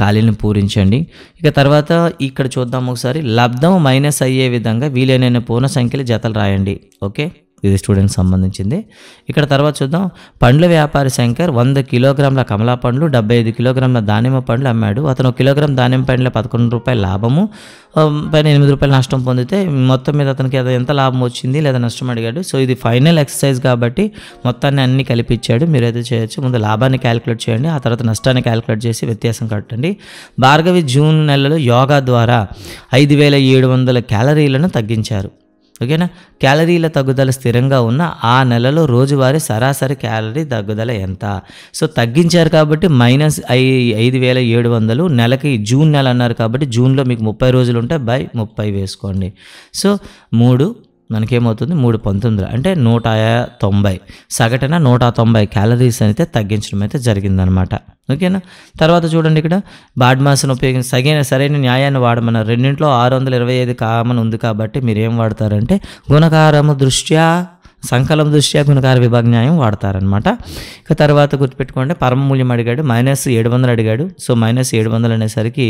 ఖాళీలను పూరించండి ఇక తర్వాత ఇక్కడ చూద్దాం ఒకసారి లబ్ధం మైనస్ అయ్యే విధంగా వీలైన పూర్ణ సంఖ్యలు జతలు రాయండి ఓకే ఇది స్టూడెంట్స్ సంబంధించింది ఇక్కడ తర్వాత చూద్దాం పండ్ల వ్యాపారి శంకర్ వంద కిలోగ్రాముల కమలా పండ్లు డెబ్బై ఐదు కిలోగ్రాముల దానిమ్మ పండ్లు అమ్మాడు అతను కిలోగ్రామ్ దానిమ్మ పండ్ల పదకొండు రూపాయల లాభము పైన ఎనిమిది రూపాయల నష్టం పొందితే మొత్తం మీద అతనికి ఎంత లాభం వచ్చింది లేదా నష్టం అడిగాడు సో ఇది ఫైనల్ ఎక్సర్సైజ్ కాబట్టి మొత్తాన్ని అన్ని కలిపిచ్చాడు మీరైతే చేయొచ్చు ముందు లాభాన్ని క్యాలిక్యులేట్ చేయండి ఆ తర్వాత నష్టాన్ని క్యాలిక్యులేట్ చేసి వ్యత్యాసం కట్టండి భార్గవి జూన్ నెలలో యోగా ద్వారా ఐదు వేల ఏడు వందల క్యాలరీలను తగ్గించారు ఓకేనా క్యాలరీల తగ్గుదల స్థిరంగా ఉన్న ఆ నెలలో రోజువారీ సరాసరి క్యాలరీ తగ్గుదల ఎంత సో తగ్గించారు కాబట్టి మైనస్ ఐ ఐదు వేల ఏడు వందలు నెలకి జూన్ నెల అన్నారు కాబట్టి జూన్లో మీకు ముప్పై రోజులు ఉంటే బై ముప్పై వేసుకోండి సో మూడు మనకేమవుతుంది మూడు పంతొమ్మిది అంటే నూట తొంభై సగటున నూట తొంభై క్యాలరీస్ అయితే తగ్గించడం అయితే జరిగిందనమాట ఓకేనా తర్వాత చూడండి ఇక్కడ బాడ్మాస్ను ఉపయోగించి సగైన సరైన న్యాయాన్ని వాడమన్న రెండింట్లో ఆరు వందల ఇరవై ఐదు కామన్ ఉంది కాబట్టి మీరు ఏం వాడతారంటే గుణకారము దృష్ట్యా సంకలం దృష్ట్యా గుణకార విభాగ న్యాయం వాడతారనమాట ఇక తర్వాత గుర్తుపెట్టుకోండి పరమమూల్యం అడిగాడు మైనస్ ఏడు వందలు అడిగాడు సో మైనస్ ఏడు వందలు అనేసరికి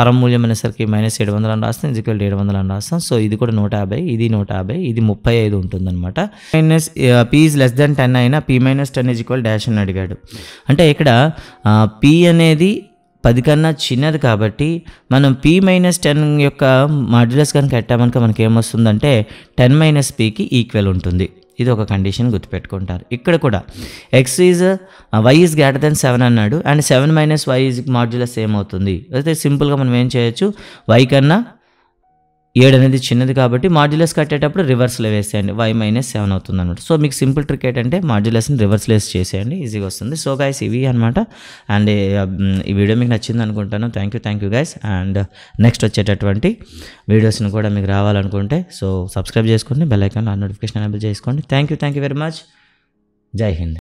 పరమమూల్యం అనేసరికి మైనస్ ఏడు వందలు అని రాస్తాం ఇజికల్ ఏడు వందలు అని రాస్తాం సో ఇది కూడా నూట యాభై ఇది నూట యాభై ఇది ముప్పై ఐదు ఉంటుందన్నమాట minus P is less than ten అయినా P minus ten is dash అని అడిగాడు అంటే ఇక్కడ పీ అనేది పది కన్నా చిన్నది కాబట్టి మనం పీ మైనస్ టెన్ యొక్క మాడ్యులస్ కనుక ఎట్టామనుక మనకేమొస్తుందంటే టెన్ మైనస్ పీకి ఈక్వల్ ఉంటుంది ఇది ఒక కండిషన్ గుర్తుపెట్టుకుంటారు ఇక్కడ కూడా X is Y is greater than seven అన్నాడు and seven minus Y is modulus ఏమవుతుంది అయితే సింపుల్గా మనం ఏం చేయొచ్చు వై కన్నా ఏడు అనేది చిన్నది కాబట్టి మాడ్యులస్ కట్టేటప్పుడు రివర్స్లో వేసేయండి వై మైనస్ సెవెన్ అవుతుంది అనమాట సో మీకు సింపుల్ ట్రిక్ ఏంటంటే మాడ్యులస్ని రివర్స్లెస్ చేసేయండి ఈజీగా వస్తుంది సో గైస్ ఇవి అనమాట అండ్ ఈ వీడియో మీకు నచ్చింది అనుకుంటాను thank you thank you guys and next వచ్చేటటువంటి వీడియోస్ని కూడా మీకు రావాలనుకుంటే సో సబ్స్క్రైబ్ చేసుకోండి బెల్ ఐకాన్ నోటిఫికేషన్ ఎనేబుల్ చేసుకోండి thank you thank you very much జై హింద్